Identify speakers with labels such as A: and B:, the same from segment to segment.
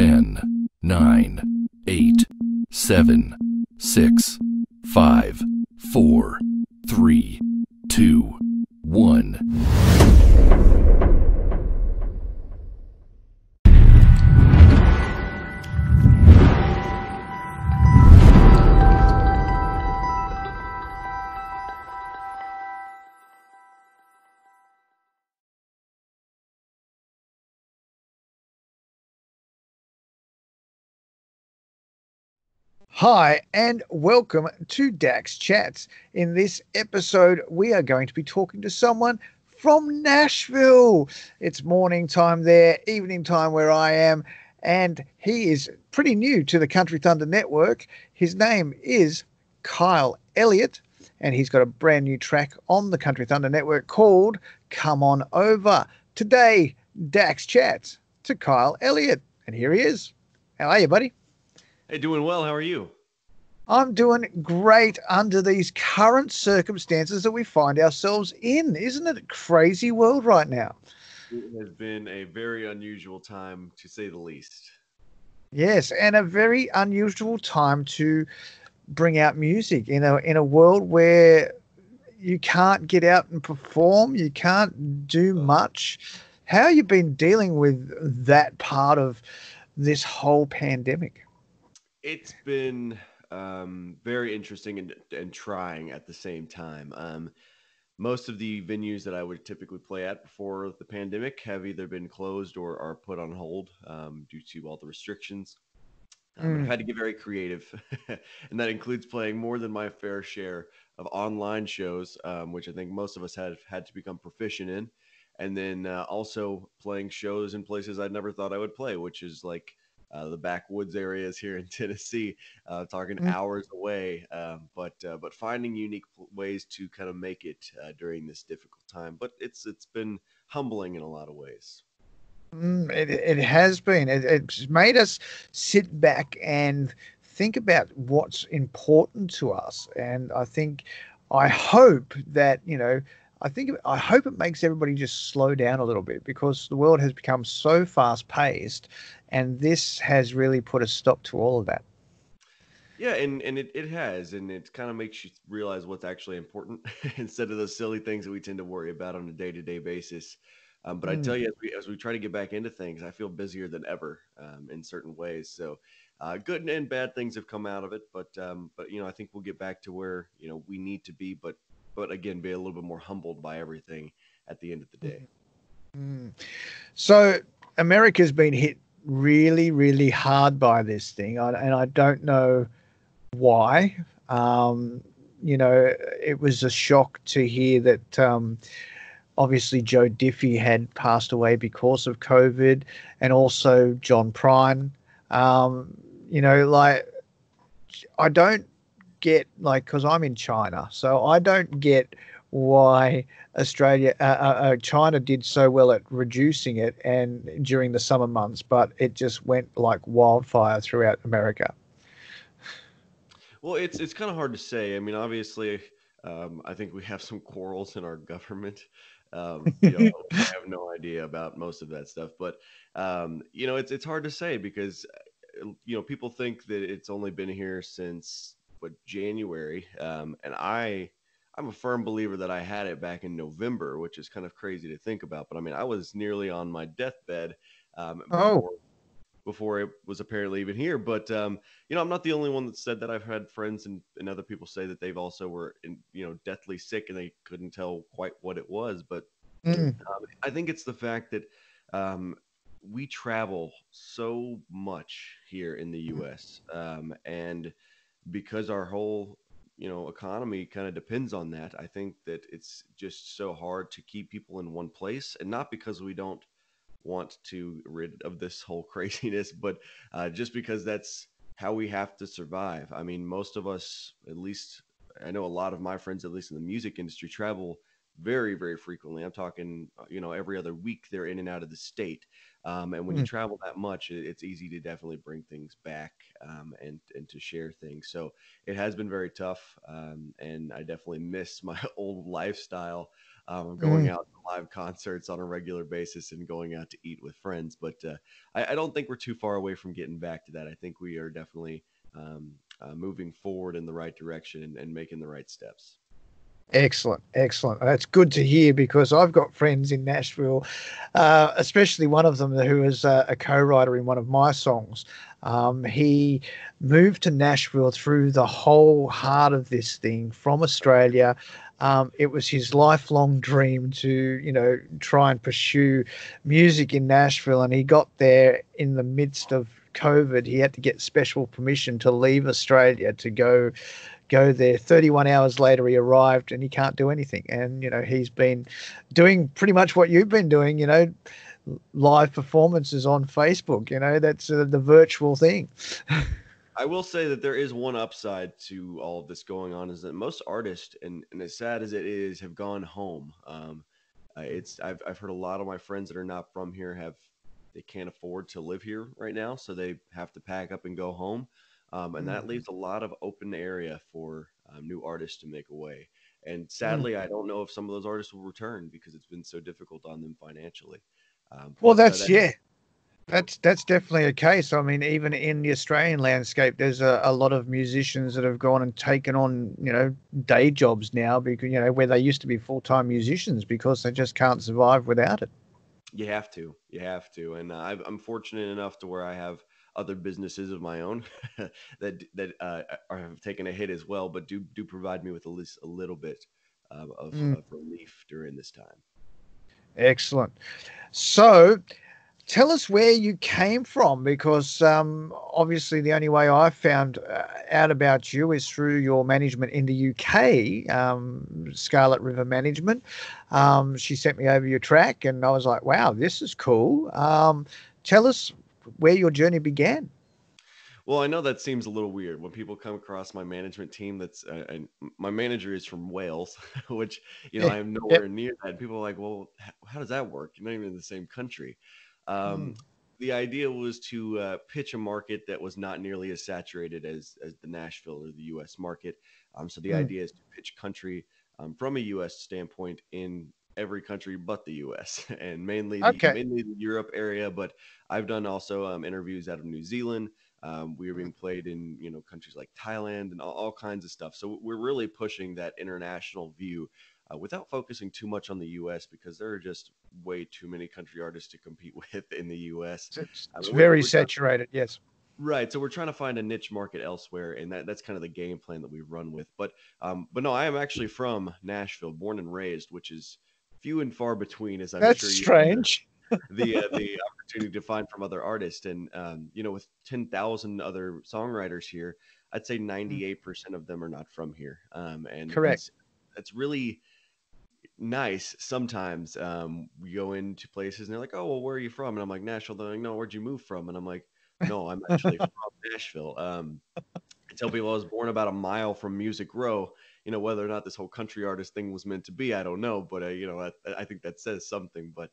A: 10, 9, 8, 7, 6, 5, 4, 3, 2, 1.
B: Hi, and welcome to DAX Chats. In this episode, we are going to be talking to someone from Nashville. It's morning time there, evening time where I am, and he is pretty new to the Country Thunder Network. His name is Kyle Elliott, and he's got a brand new track on the Country Thunder Network called Come On Over. Today, DAX Chats to Kyle Elliott, and here he is. How are you, buddy? Hey, doing well. How are you? I'm doing great under these current circumstances that we find ourselves in. Isn't it a crazy world right now?
A: It has been a very unusual time, to say the least.
B: Yes, and a very unusual time to bring out music in a in a world where you can't get out and perform, you can't do much. How you been dealing with that part of this whole pandemic?
A: It's been um, very interesting and, and trying at the same time. Um, most of the venues that I would typically play at before the pandemic have either been closed or are put on hold um, due to all the restrictions. Mm. I've hmm. had to get very creative, and that includes playing more than my fair share of online shows, um, which I think most of us have had to become proficient in, and then uh, also playing shows in places I never thought I would play, which is like uh, the backwoods areas here in Tennessee, uh, talking mm-hmm. hours away. Um, but uh, but finding unique ways to kind of make it uh, during this difficult time. But it's it's been humbling in a lot of ways.
B: Mm, it, it has been. It, it's made us sit back and think about what's important to us. And I think, I hope that, you know, I think I hope it makes everybody just slow down a little bit because the world has become so fast paced, and this has really put a stop to all of that.
A: Yeah, and and it, it has, and it kind of makes you realize what's actually important instead of those silly things that we tend to worry about on a day to day basis. Um, but mm. I hmm. tell you, as we, as we try to get back into things, I feel busier than ever um, in certain ways. So uh, good and bad things have come out of it, but um, but you know I think we'll get back to where you know we need to be, but but again, be a little bit more humbled by everything at the end of
B: the day. Mm. So America's been hit really, really hard by this thing, and I don't know why. Um, you know, it was a shock to hear that. Um, obviously, Joe Diffie had passed away because of COVID, and also John Prine. Um, you know, like I don't get like because I'm in China, so I don't get why Australia, uh, uh, uh, China did so well at reducing it and during the summer months, but it just went like wildfire throughout America.
A: Well, it's it's kind of hard to say. I mean, obviously, um, I think we have some quarrels in our government. Um, you know, I have no idea about most of that stuff, but um, you know, it's it's hard to say because uh, you know people think that it's only been here since but January. Um, and I, I'm a firm believer that I had it back in November, which is kind of crazy to think about. But I mean, I was nearly on my deathbed. Um, oh. Before, before, it was apparently even here. But um, you know, I'm not the only one that said that. I've had friends and, and other people say that they've also were in, you know deathly sick and they couldn't tell quite what it was. But mm. um, I think it's the fact that um, we travel so much here in the mm. U.S. Um, and because our whole you know economy kind of depends on that i think that it's just so hard to keep people in one place and not because we don't want to rid of this whole craziness but uh, just because that's how we have to survive i mean most of us at least i know a lot of my friends at least in the music industry travel very very frequently i'm talking uh, you know every other week they're in and out of the state um, and when mm. you travel that much, it, it's easy to definitely bring things back um, and and to share things. So it has been very tough, um, and I definitely miss my old lifestyle. Um, of going mm. out to live concerts on a regular basis and going out to eat with friends. But uh, I, I, don't think we're too far away from getting back to that. I think we are definitely um, uh, moving forward in the right direction and, and making the right steps.
B: Excellent, excellent. That's good to hear because I've got friends in Nashville, uh, especially one of them who is a, uh, a co-writer in one of my songs. Um, he moved to Nashville through the whole heart of this thing from Australia. Um, it was his lifelong dream to, you know, try and pursue music in Nashville, and he got there in the midst of COVID. He had to get special permission to leave Australia to go go there. 31 hours later, he arrived and he can't do anything. And, you know, he's been doing pretty much what you've been doing, you know, live performances on Facebook. You know, that's uh, the virtual thing. I
A: will say that there is one upside to all of this going on is that most artists, and, and as sad as it is, have gone home. Um, uh, it's I've, I've heard a lot of my friends that are not from here have they can't afford to live here right now, so they have to pack up and go home. Um, and mm. that leaves a lot of open area for um, new artists to make a way. And mm. sadly, mm. I don't know if some of those artists will return because it's been so difficult on them financially. Um, well, that's, that,
B: yeah. That's that's definitely a case. I mean, even in the Australian landscape, there's a, a lot of musicians that have gone and taken on, you know, day jobs now because you know where they used to be full time musicians because they just can't survive without it.
A: You have to, you have to, and i am fortunate enough to where I have other businesses of my own that that uh, are, have taken a hit as well, but do do provide me with at least a little bit um, of, mm. of relief during this time.
B: Excellent. So, tell us where you came from because um, obviously the only way I found uh, out about you is through your management in the UK, um, Scarlet River Management. Um, she sent me over your track and I was like, wow, this is cool. Um, tell us where your journey began.
A: Well, I know that seems a little weird when people come across my management team. That's uh, and uh, my manager is from Wales, which you know I am nowhere yep. near that. People are like, "Well, how does that work? You're not even in the same country." Um, mm. The idea was to uh, pitch a market that was not nearly as saturated as as the Nashville or the U.S. market. Um, so the mm. idea is to pitch country um, from a U.S. standpoint in every country but the U.S. and mainly the, okay. mainly the Europe area. But I've done also um, interviews out of New Zealand. Um, we are being played in you know countries like Thailand and all, all kinds of stuff. So we're really pushing that international view uh, without focusing too much on the U.S. because there are just way too many country artists to compete with in the U.S. It's, it's uh, very saturated. yes. Right, so we're trying to find a niche market elsewhere, and that, that's kind of the game plan that we run with. But um, but no, I am actually from Nashville, born and raised, which is few and far between, as I'm That's sure you uh, strange. the uh, the opportunity to find from other artists, and um, you know, with ten thousand other songwriters here, I'd say hmm. ninety eight percent of them are not from here. Um, and correct, that's really nice sometimes um, we go into places and they're like, "Oh, well, where are you from?" And I'm like, "Nashville." They're like, "No, where'd you move from?" And I'm like, "No, I'm actually from Nashville." Um, I tell people I was born about a mile from Music Row. You know, whether or not this whole country artist thing was meant to be, I don't know. But, uh, you know, I, I, think that says something. But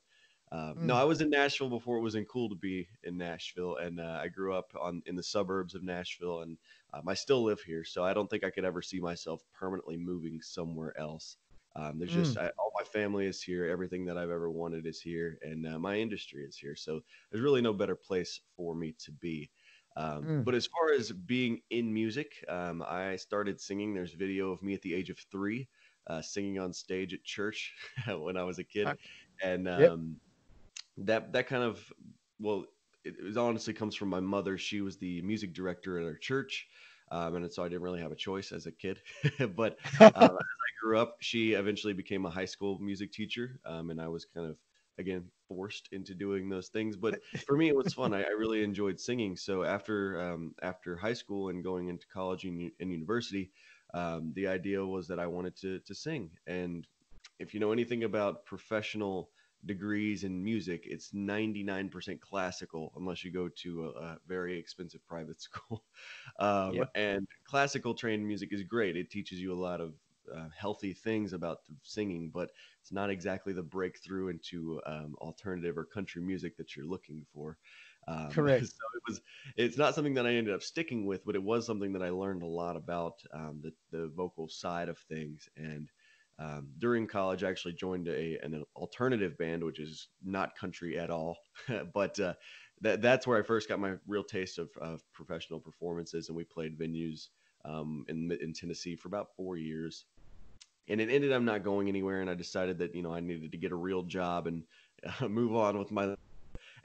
A: uh, mm. no, I was in Nashville before it was in cool to be in Nashville. And uh, I grew up on in the suburbs of Nashville and um, I still live here. So I don't think I could ever see myself permanently moving somewhere else. Um, there's mm. just I, all my family is here. Everything that I've ever wanted is here, and uh, my industry is here. So there's really no better place for me to be. Um, mm. But as far as being in music, um, I started singing. There's video of me at the age of three uh, singing on stage at church when I was a kid, and um, yep. that that kind of well, it, it, honestly comes from my mother. She was the music director at our church. Um, and so I didn't really have a choice as a kid, but uh, as I grew up, she eventually became a high school music teacher, um, and I was kind of again forced into doing those things but for me it was fun I, I really enjoyed singing so after um, after high school and going into college and, and university um, the idea was that i wanted to, to sing and if you know anything about professional degrees in music it's 99% classical unless you go to a, a very expensive private school um, yep. and classical trained music is great it teaches you a lot of uh, healthy things about singing, but it's not exactly the breakthrough into um, alternative or country music that you're looking for. Um, Correct. So it was. It's not something that I ended up sticking with, but it was something that I learned a lot about um, the the vocal side of things. And um, during college, I actually joined a an alternative band, which is not country at all, but. Uh, that, that's where I first got my real taste of, of professional performances, and we played venues um, in, in Tennessee for about four years and it ended up not going anywhere. And I decided that you know I needed to get a real job and uh, move on with my.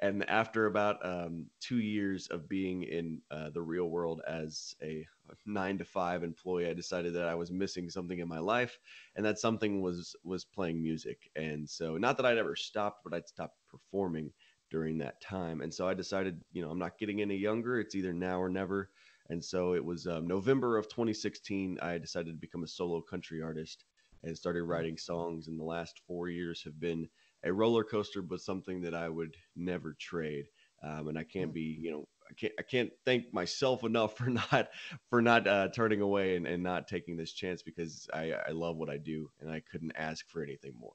A: And after about um, two years of being in uh, the real world as a nine to five employee, I decided that I was missing something in my life, and that something was was playing music. And so, not that I'd ever stopped, but I'd stopped performing during that time. And so I decided, you know, I'm not getting any younger. It's either now or never. And so it was um, November of 2016. I decided to become a solo country artist and started mm. writing songs. And the last four years have been a roller coaster, but something that I would never trade. Um, and I can't mm. be, you know, I can't, I can't thank myself enough for not, for not uh, turning away and, and not taking this chance because I, I love what I do and I couldn't ask for anything more.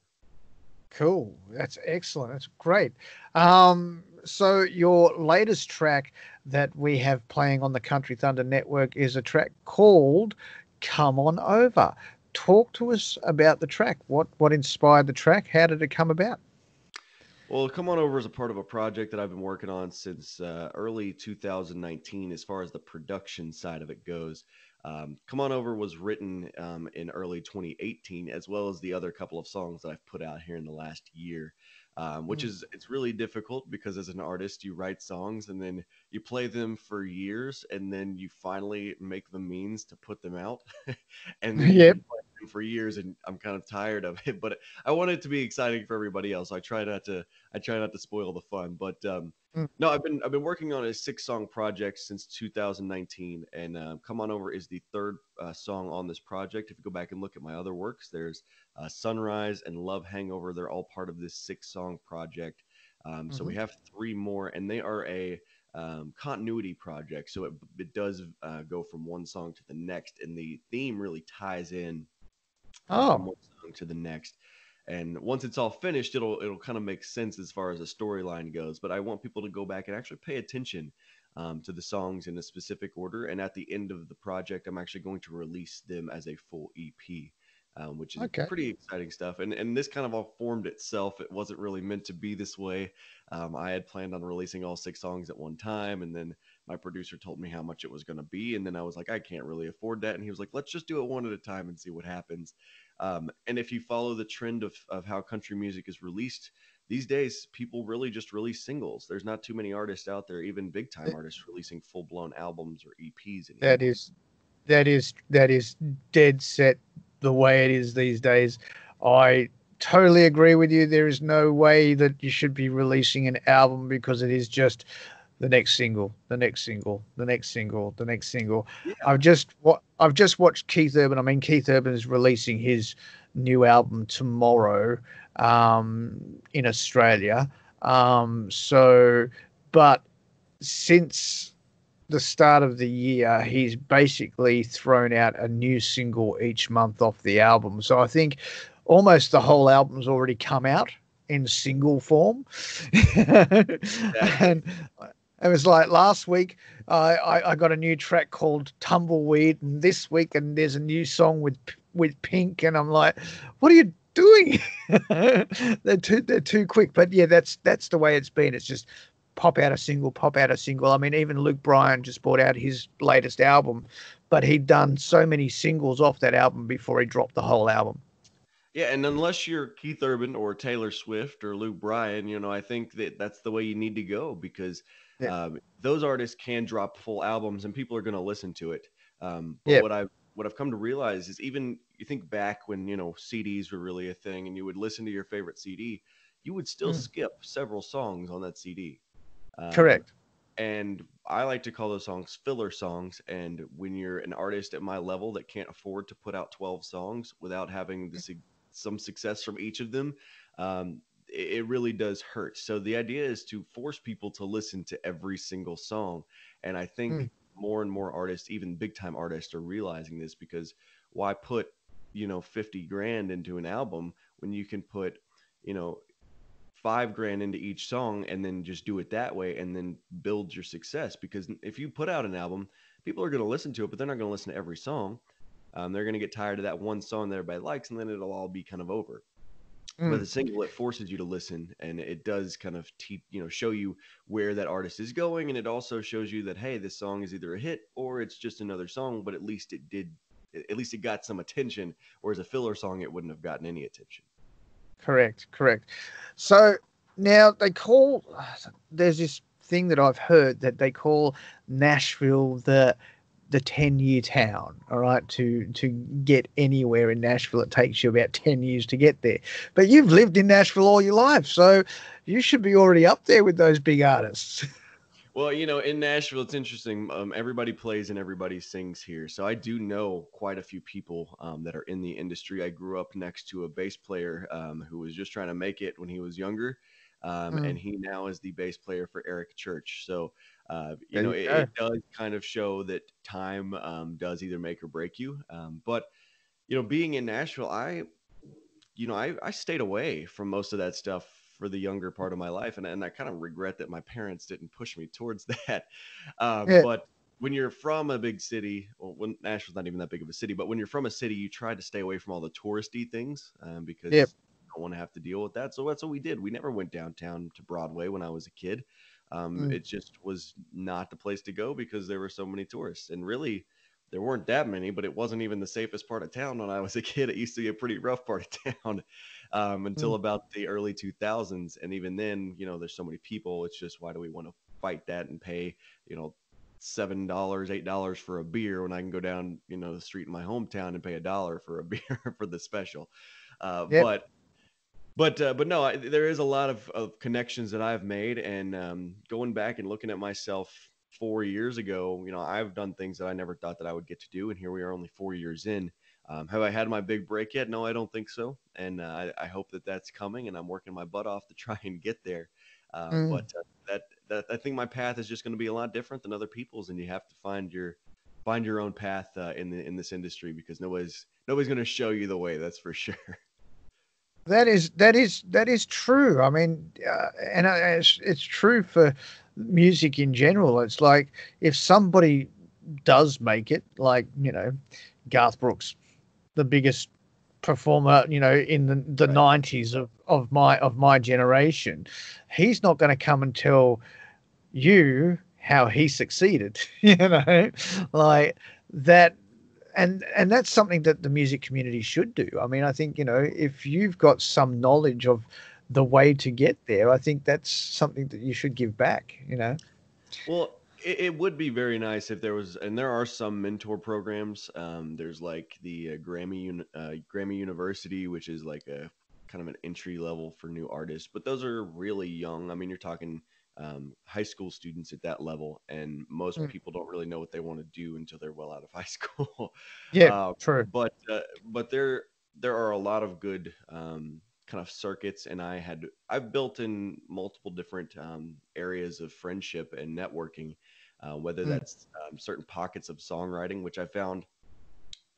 B: Cool. That's excellent. That's great. Um, so your latest track that we have playing on the Country Thunder Network is a track called "Come On Over." talk to us about the track. What what inspired the track? How did it come about?
A: Well, Come On Over is a part of a project that I've been working on since uh, early 2019, as far as the production side of it goes. Um, Come On Over was written um, in early 2018, as well as the other couple of songs that I've put out here in the last year. Um, which hmm. is it's really difficult because as an artist you write songs and then you play them for years and then you finally make the means to put them out and yep for years, and I'm kind of tired of it. But I want it to be exciting for everybody else. So I try not to I try not to spoil the fun. But um, mm. no, I've been I've been working on a six song project since 2019, and uh, "Come On Over" is the third uh, song on this project. If you go back and look at my other works, there's uh, "Sunrise" and "Love Hangover." They're all part of this six song project. Um, mm-hmm. So we mm-hmm. have three more, and they are a um, continuity project. So it, it does uh, go from one song to the next, and the theme really ties in oh. one song to the next. And once it's all finished, it'll it'll kind of make sense as far as the storyline goes. But I want people to go back and actually pay attention um, to the songs in a specific order. And at the end of the project, I'm actually going to release them as a full EP. Um, which is okay. pretty exciting stuff. And and this kind of all formed itself. It wasn't really meant to be this way. Um, I had planned on releasing all six songs at one time, and then my producer told me how much it was going to be and then i was like i can't really afford that and he was like let's just do it one at a time and see what happens um, and if you follow the trend of, of how country music is released these days people really just release singles there's not too many artists out there even big time artists releasing full blown albums or eps anymore. that is
B: that is that is dead set the way it is these days i totally agree with you there is no way that you should be releasing an album because it is just the next single, the next single, the next single, the next single. Yeah. I've just what I've just watched Keith Urban. I mean, Keith Urban is releasing his new album tomorrow um, in Australia. Um, so, but since the start of the year, he's basically thrown out a new single each month off the album. So I think almost the whole album's already come out in single form. and it was like last week uh, I, I got a new track called Tumbleweed, and this week and there's a new song with with Pink, and I'm like, what are you doing? they're too they're too quick. But yeah, that's that's the way it's been. It's just pop out a single, pop out a single. I mean, even Luke Bryan just brought out his latest album, but he'd done so many singles off that album before he dropped the whole album.
A: Yeah, and unless you're Keith Urban or Taylor Swift or Luke Bryan, you know, I think that that's the way you need to go because yeah. Um, those artists can drop full albums and people are going to listen to it. Um, but yeah. what I've what I've come to realize is even you think back when you know CDs were really a thing and you would listen to your favorite CD, you would still mm. skip several songs on that CD. Um, Correct. And I like to call those songs filler songs. And when you're an artist at my level that can't afford to put out 12 songs without having the, mm. some success from each of them, um, it really does hurt. So the idea is to force people to listen to every single song. And I think mm. more and more artists, even big time artists, are realizing this because why put, you know, 50 grand into an album when you can put, you know, five grand into each song and then just do it that way and then build your success? Because if you put out an album, people are going to listen to it, but they're not going to listen to every song. Um, they're going to get tired of that one song that everybody likes and then it'll all be kind of over. Mm. the single, it forces you to listen, and it does kind of te- you know show you where that artist is going, and it also shows you that hey, this song is either a hit or it's just another song, but at least it did, at least it got some attention. Whereas a filler song, it wouldn't have gotten any
B: attention. Correct, correct. So now they call there's this thing that I've heard that they call Nashville the the 10 year town all right to to get anywhere in nashville it takes you about 10 years to get there but you've lived in nashville all your life so you should be already up there with those big artists
A: well you know in nashville it's interesting um, everybody plays and everybody sings here so i do know quite a few people um, that are in the industry i grew up next to a bass player um, who was just trying to make it when he was younger um, mm. And he now is the bass player for Eric Church. So, uh, you know, it, it, does kind of show that time um, does either make or break you. Um, but, you know, being in Nashville, I, you know, I, I stayed away from most of that stuff for the younger part of my life. And, and I kind of regret that my parents didn't push me towards that. Um, yeah. But when you're from a big city, well, when Nashville's not even that big of a city, but when you're from a city, you try to stay away from all the touristy things um, because not want to have to deal with that. So that's what we did. We never went downtown to Broadway when I was a kid. Um, mm. It just was not the place to go because there were so many tourists. And really, there weren't that many, but it wasn't even the safest part of town when I was a kid. It used to be a pretty rough part of town um, until mm. about the early 2000s. And even then, you know, there's so many people. It's just, why do we want to fight that and pay, you know, seven dollars eight dollars for a beer when i can go down you know the street in my hometown and pay a dollar for a beer for the special uh, yep. but but uh, but no, I, there is a lot of, of connections that I've made, and um, going back and looking at myself four years ago, you know, I've done things that I never thought that I would get to do, and here we are, only four years in. Um, have I had my big break yet? No, I don't think so, and uh, I, I, hope that that's coming, and I'm working my butt off to try and get there. Uh, mm. But uh, that that I think my path is just going to be a lot different than other people's, and you have to find your find your own path uh, in the in this industry because nobody's nobody's going to show you the way. That's for sure.
B: That is that is that is true. I mean, uh, and uh, it's, it's true for music in general. It's like if somebody does make it, like you know, Garth Brooks, the biggest performer, you know, in the, the right. 90s of, of my of my generation, he's not going to come and tell you how he succeeded. you know, like that and and that's something that the music community should do. I mean, I think you know if you've got some knowledge of the way to get there, I think that's something that you should give back. You know.
A: Well, it, it would be very nice if there was, and there are some mentor programs. Um, there's like the uh, Grammy uh, Grammy University, which is like a kind of an entry level for new artists, but those are really young. I mean, you're talking um, high school students at that level, and most mm. people don't really know what they want to do until they're well out of high school. yeah, uh, true. But uh, but there there are a lot of good um, kind of circuits, and I had I've built in multiple different um, areas of friendship and networking, uh, whether mm. that's um, certain pockets of songwriting, which I found.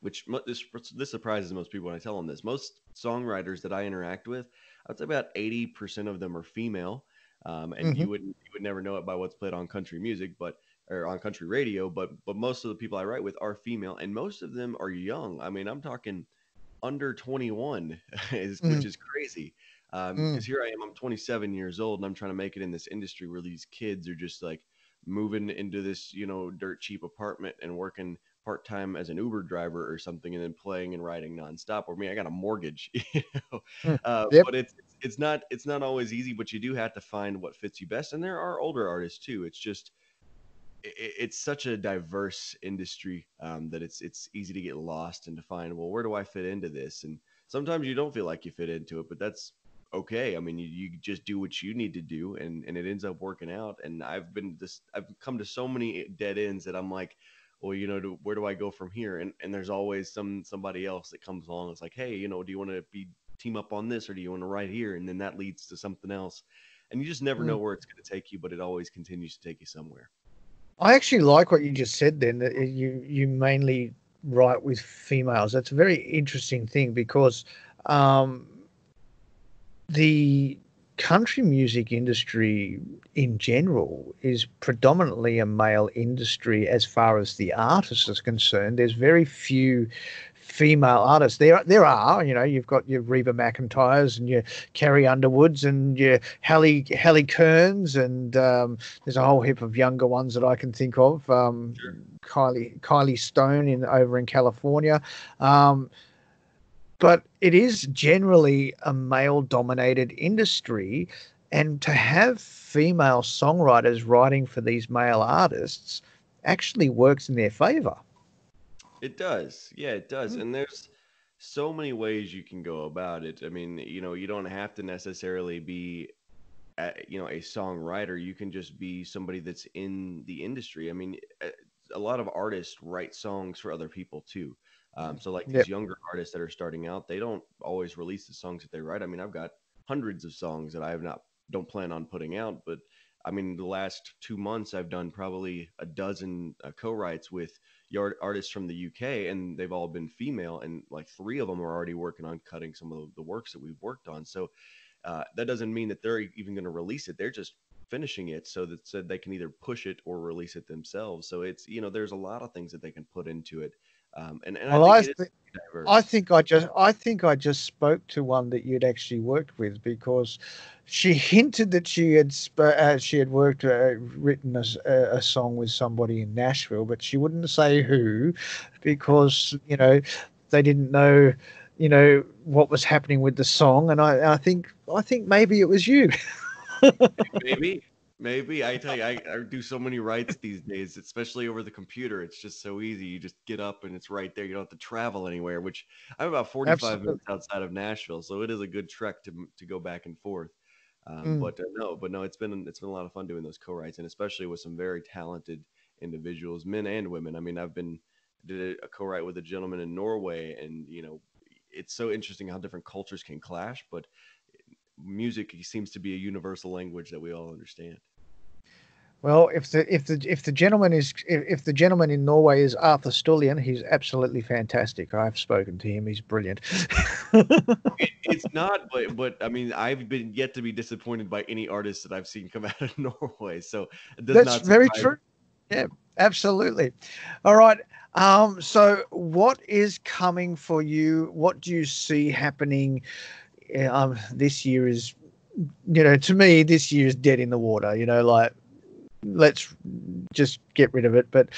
A: Which this this surprises most people when I tell them this. Most songwriters that I interact with, I'd say about eighty percent of them are female, um, and mm-hmm. you would you would never know it by what's played on country music, but or on country radio. But but most of the people I write with are female, and most of them are young. I mean, I'm talking under 21, is, mm. which is crazy. Because um, mm. here I am, I'm 27 years old, and I'm trying to make it in this industry where these kids are just like moving into this you know dirt cheap apartment and working part time as an Uber driver or something, and then playing and riding nonstop. Or me, I got a mortgage, you know. Hmm. Uh, yep. But it's, it's it's not it's not always easy, but you do have to find what fits you best. And there are older artists too. It's just it, it's such a diverse industry um, that it's it's easy to get lost and to find well where do I fit into this and sometimes you don't feel like you fit into it but that's okay I mean you, you just do what you need to do and and it ends up working out and I've been this I've come to so many dead ends that I'm like well, you know, do, where do I go from here? And and there's always some somebody else that comes along. It's like, hey, you know, do you want to be team up on this or do you want to write here? And then that leads to something else. And you just never know mm. where it's going to take you, but it always continues to take you somewhere.
B: I actually like what you just said then that you, you mainly write with females. That's a very interesting thing because um, the country music industry in general is predominantly a male industry as far as the artist is concerned. There's very few female artists. There there are, you know, you've got your Reba McIntyres and your Carrie Underwoods and your Hallie Hallie Kearns and um, there's a whole heap of younger ones that I can think of. Um, sure. Kylie Kylie Stone in over in California. Um, but it is generally a male dominated industry and to have female songwriters writing for these male artists actually works in their favor
A: it does. Yeah, it does. Hmm. And there's so many ways you can go about it. I mean, you know, you don't have to necessarily be a, you know, a songwriter. You can just be somebody that's in the industry. I mean, eh, a lot of artists write songs for other people too. Um, so like these yep. younger artists that are starting out, they don't always release the songs that they write. I mean, I've got hundreds of songs that I have not don't plan on putting out, but I mean, the last two months I've done probably a dozen uh, co-writes with yard artists from the UK, and they've all been female, and like three of them are already working on cutting some of the works that we've worked on. So uh, that doesn't mean that they're even going to release it. They're just finishing it so that so they can either push it or release it themselves. So it's you know there's a lot of things that they can put into it um, and, and well, I think I, th- I
B: think I just I think I just spoke to one that you'd actually worked with because she hinted that she had sp- uh, she had worked uh, written a, a, song with somebody in Nashville, but she wouldn't say who because you know they didn't know you know what was happening with the song, and I, I think I think maybe it was you.
A: maybe Maybe I tell you, I, I, do so many writes these days, especially over the computer. It's just so easy. You just get up and it's right there. You don't have to travel anywhere. Which I'm about 45 Absolutely. minutes outside of Nashville, so it is a good trek to to go back and forth. Um, mm. But uh, no, but no, it's been it's been a lot of fun doing those co-writes, and especially with some very talented individuals, men and women. I mean, I've been did a co-write with a gentleman in Norway, and you know, it's so interesting how different cultures can clash, but eh, music seems to be a universal language that we all understand.
B: Well, if the if the if the gentleman is if, if the gentleman in Norway is Arthur Stullian, he's absolutely fantastic. I've spoken to him; he's brilliant.
A: it, it's not, but but I mean, I've been yet to be disappointed by any artist that I've seen come out of Norway. So that's very true.
B: Yeah, absolutely. All right. Um, so, what is coming for you? What do you see happening? Eh, um, this year is you know, to me, this year is dead in the water. You know, like let's just get rid of it. But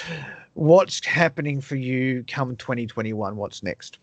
B: what's happening for you come 2021? What's next?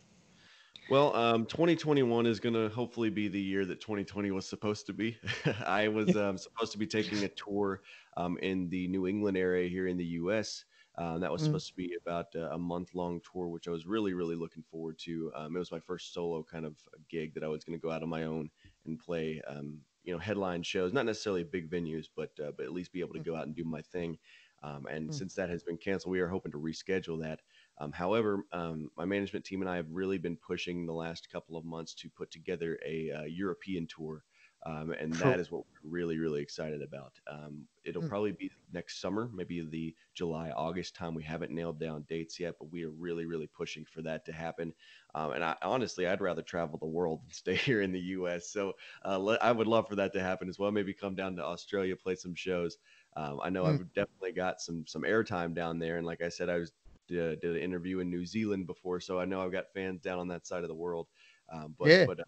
A: Well, um, 2021 is going to hopefully be the year that 2020 was supposed to be. I was um, supposed to be taking a tour um, in the New England area here in the U.S. Uh, that was mm. supposed to be about uh, a month long tour, which I was really, really looking forward to. Um, it was my first solo kind of gig that I was going to go out on my own and play um, you know headline shows, not necessarily big venues, but uh, but at least be able to mm. go out and do my thing. Um, and mm. since that has been canceled, we are hoping to reschedule that. Um, however, um, my management team and I have really been pushing the last couple of months to put together a uh, European tour um, and that is what we're really, really excited about. Um, it'll mm. probably be next summer, maybe the July, August time. We haven't nailed down dates yet, but we are really, really pushing for that to happen. Um, and I, honestly, I'd rather travel the world than stay here in the U.S. So uh, le- I would love for that to happen as well. Maybe come down to Australia, play some shows. Um, I know mm. I've definitely got some some airtime down there, and like I said, I was uh, did an interview in New Zealand before, so I know I've got fans down on that side of the world. Um, but yeah. but uh,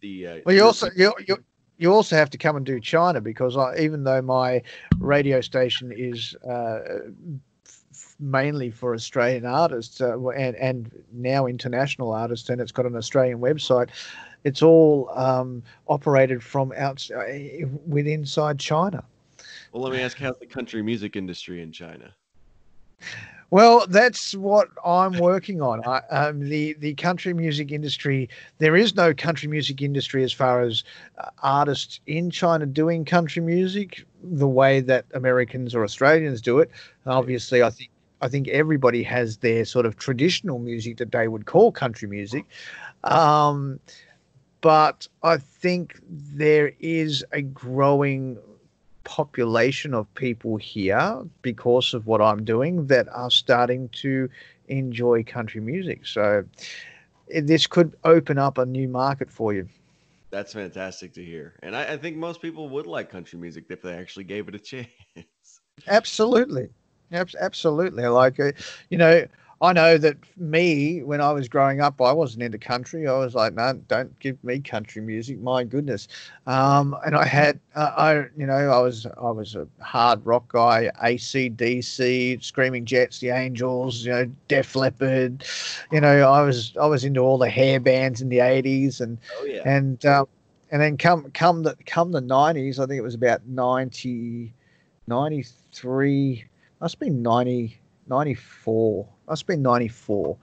A: the uh, well, you also
B: you you you also have to come and do China because I, even though my radio station is uh, f- mainly for Australian artists uh, and and now international artists, and it's got an Australian website, it's all um, operated from out uh, with inside China. Well,
A: let me ask, how's the country music industry in China?
B: Well, that's what I'm working on. I, um, the the country music industry. There is no country music industry as far as uh, artists in China doing country music the way that Americans or Australians do it. And obviously, I think I think everybody has their sort of traditional music that they would call country music. Um, but I think there is a growing population of people here because of what I'm doing that are starting to enjoy country music. So this could open up a new market for you.
A: That's fantastic to hear. And I, I think most people would like country music if they actually gave it a chance.
B: Absolutely. Absolutely. Like, uh, you know, I know that me, when I was growing up, I wasn't into country. I was like, no, don't give me country music. My goodness. Um, and I had, uh, I, you know, I was, I was a hard rock guy, ACDC, Screaming Jets, The Angels, you know, Def Leppard. You know, I was, I was into all the hair bands in the '80s, and, oh, yeah. and, um, and then come, come the, come the '90s. I think it was about 90, 93, must be 90, 94 must have been 94.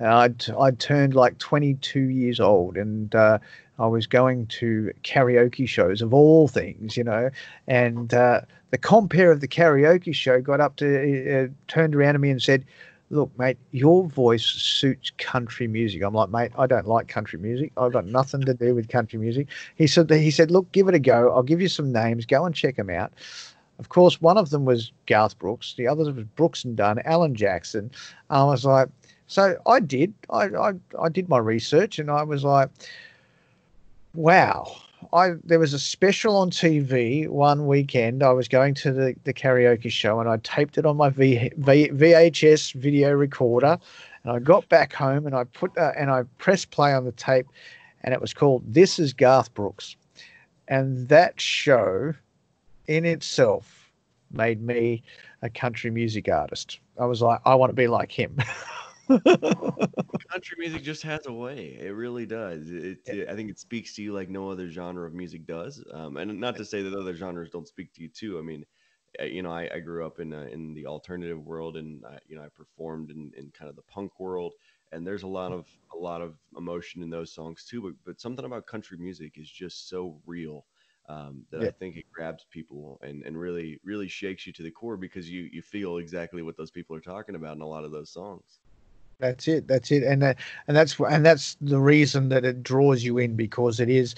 B: Uh, I'd, I'd turned like 22 years old and uh, I was going to karaoke shows of all things, you know. And uh, the compere of the karaoke show got up to, uh, uh, turned around to me and said, Look, mate, your voice suits country music. I'm like, mate, I don't like country music. I've got nothing to do with country music. He said, he said, look, give it a go. I'll give you some names. Go and check them out. Of course, one of them was Garth Brooks, the other was Brooks and Dunn, Alan Jackson. I was like, so I did, I, I, I did my research, and I was like, wow. I there was a special on TV one weekend. I was going to the, the karaoke show and I taped it on my v, v, VHS video recorder, and I got back home and I put uh, and I pressed play on the tape, and it was called "This Is Garth Brooks," and that show in itself made me a country music artist. I was like, I want to be like him.
A: country music just has a way. It really does. It, it, I think it speaks to you like no other genre of music does. Um, and not to say that other genres don't speak to you too. I mean, eh, you know, I, I grew up in in the alternative world, and I, you know, I performed in, in kind of the punk world. And there's a lot of a lot of emotion in those songs too. But but something about country music is just so real um, that yeah. I think it grabs people and, and really really shakes you to the core because you you feel exactly what those people are talking about in a lot of those songs.
B: That's it. That's it. And that, and that's and that's the reason that it draws you in because it is,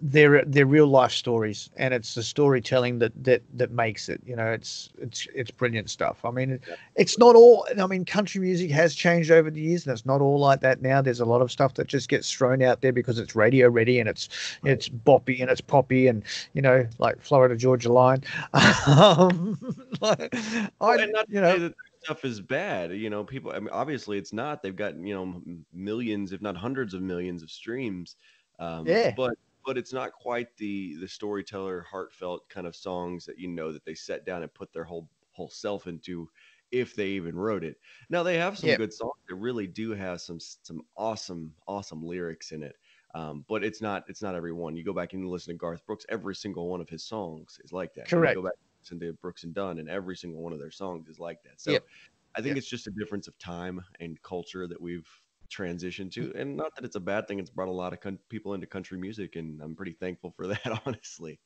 B: they're they're real life stories, and it's the storytelling that that that makes it. You know, it's it's it's brilliant stuff. I mean, it's not all. I mean, country music has changed over the years, and it's not all like that now. There's a lot of stuff that just gets thrown out there because it's radio ready and it's right. it's boppy and it's poppy and you know like Florida Georgia Line. um,
A: like, I you know stuff is bad. You know, people. I mean, obviously, it's not. They've got you know millions, if not hundreds of millions, of streams. Um, yeah. But but it's not quite the the storyteller heartfelt kind of songs that you know that they sat down and put their whole whole self into if they even wrote it. Now they have some yeah. good songs that really do have some some awesome awesome lyrics in it. Um, but it's not it's not every one. You go back and listen to Garth Brooks, every single one of his songs is like that. Correct. You go back and listen to Brooks and Dunn, and every single one of their songs is like that. So yeah. I think yeah. it's just a difference of time and culture that we've transition to, mm. And not that it's a bad thing; it's brought a lot of con- people into country music, and I'm pretty thankful for that, honestly.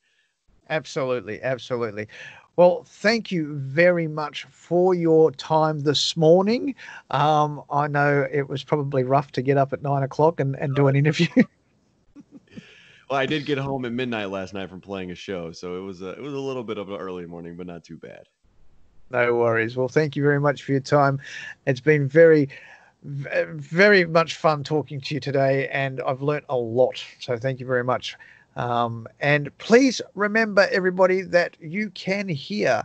A: Absolutely, absolutely.
B: Well, thank you very much for your time this morning. Um, I know it was probably rough to get up at nine o'clock and, and do an interview.
A: well, I did get home at midnight last night from playing a show, so it was a, it was a little bit of an early morning,
B: but not too bad. No worries. Well, thank you very much for your time. It's been very very much fun talking to you today, and I've learnt a lot. So thank you very much. Um, and please remember, everybody, that you can hear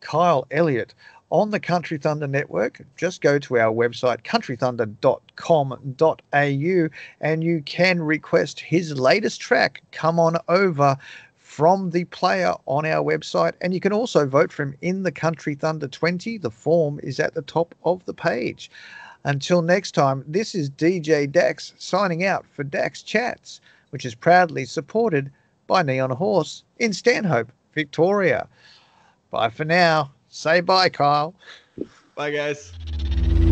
B: Kyle Elliott on the Country Thunder Network. Just go to our website, countrythunder.com.au, and you can request his latest track, Come On Over, from the player on our website. And you can also vote for him in the Country Thunder 20. The form is at the top of the page. Until next time, this is DJ Dax signing out for Dax Chats, which is proudly supported by Neon Horse in Stanhope, Victoria. Bye for now. Say bye, Kyle. Bye, guys.